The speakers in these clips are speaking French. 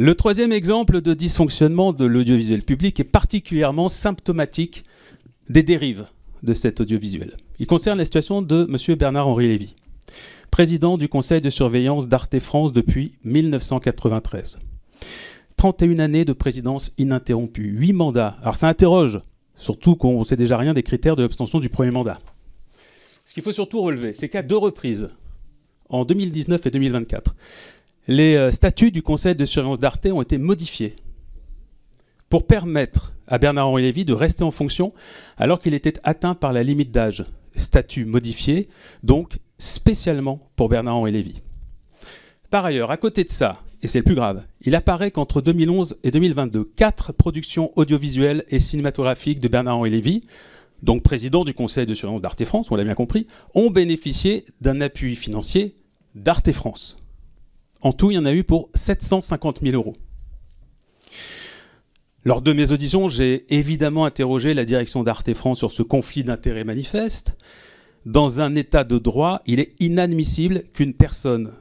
Le troisième exemple de dysfonctionnement de l'audiovisuel public est particulièrement symptomatique des dérives de cet audiovisuel. Il concerne la situation de M. Bernard-Henri Lévy, président du conseil de surveillance d'Arte France depuis 1993. 31 années de présidence ininterrompue, 8 mandats. Alors ça interroge, surtout qu'on ne sait déjà rien des critères de l'abstention du premier mandat. Ce qu'il faut surtout relever, c'est qu'à deux reprises, en 2019 et 2024, les euh, statuts du Conseil de surveillance d'Arte ont été modifiés pour permettre à Bernard-Henri Lévy de rester en fonction alors qu'il était atteint par la limite d'âge. Statut modifié, donc spécialement pour Bernard-Henri Lévy. Par ailleurs, à côté de ça, et c'est le plus grave, il apparaît qu'entre 2011 et 2022, quatre productions audiovisuelles et cinématographiques de Bernard-Henri Lévy, donc président du conseil de surveillance d'Arte France, on l'a bien compris, ont bénéficié d'un appui financier d'Arte France. En tout, il y en a eu pour 750 000 euros. Lors de mes auditions, j'ai évidemment interrogé la direction d'Arte France sur ce conflit d'intérêts manifeste. Dans un état de droit, il est inadmissible qu'une personne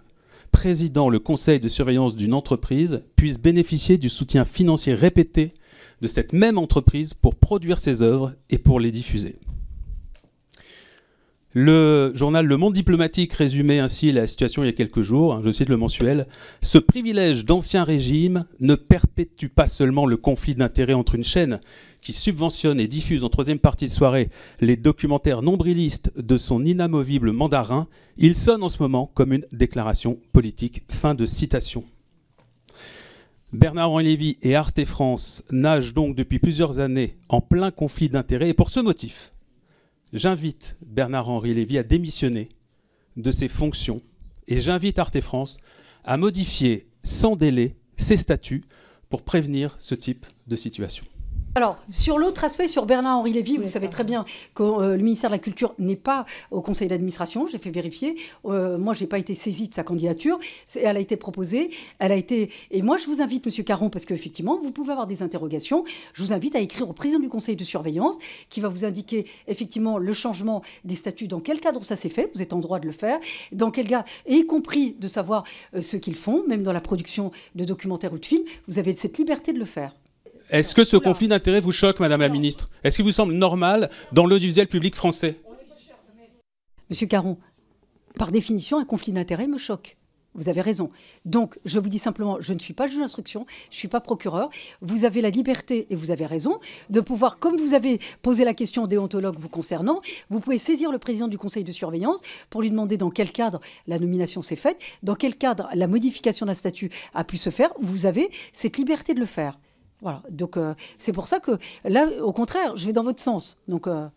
présidant le conseil de surveillance d'une entreprise puisse bénéficier du soutien financier répété de cette même entreprise pour produire ses œuvres et pour les diffuser. Le journal Le Monde diplomatique résumait ainsi la situation il y a quelques jours, hein, je cite le mensuel, Ce privilège d'ancien régime ne perpétue pas seulement le conflit d'intérêts entre une chaîne qui subventionne et diffuse en troisième partie de soirée les documentaires nombrilistes de son inamovible mandarin, il sonne en ce moment comme une déclaration politique. Fin de citation. Bernard-Henri et Arte France nagent donc depuis plusieurs années en plein conflit d'intérêts et pour ce motif, J'invite Bernard-Henri Lévy à démissionner de ses fonctions et j'invite Arte France à modifier sans délai ses statuts pour prévenir ce type de situation. Alors, sur l'autre aspect, sur Bernard-Henri Lévy, vous savez très bien que euh, le ministère de la Culture n'est pas au conseil d'administration, j'ai fait vérifier. Euh, moi, je n'ai pas été saisie de sa candidature. Elle a été proposée, elle a été... Et moi, je vous invite, Monsieur Caron, parce qu'effectivement, vous pouvez avoir des interrogations, je vous invite à écrire au président du conseil de surveillance qui va vous indiquer effectivement le changement des statuts, dans quel cadre ça s'est fait, vous êtes en droit de le faire, dans quel cas, et y compris de savoir euh, ce qu'ils font, même dans la production de documentaires ou de films, vous avez cette liberté de le faire. Est-ce que ce conflit d'intérêts vous choque, Madame la Ministre Est-ce qu'il vous semble normal dans l'audiovisuel public français Monsieur Caron, par définition, un conflit d'intérêts me choque. Vous avez raison. Donc, je vous dis simplement, je ne suis pas juge d'instruction, je ne suis pas procureur. Vous avez la liberté, et vous avez raison, de pouvoir, comme vous avez posé la question aux déontologues vous concernant, vous pouvez saisir le président du conseil de surveillance pour lui demander dans quel cadre la nomination s'est faite, dans quel cadre la modification d'un statut a pu se faire. Vous avez cette liberté de le faire. Voilà. Donc, euh, c'est pour ça que là, au contraire, je vais dans votre sens. Donc, euh,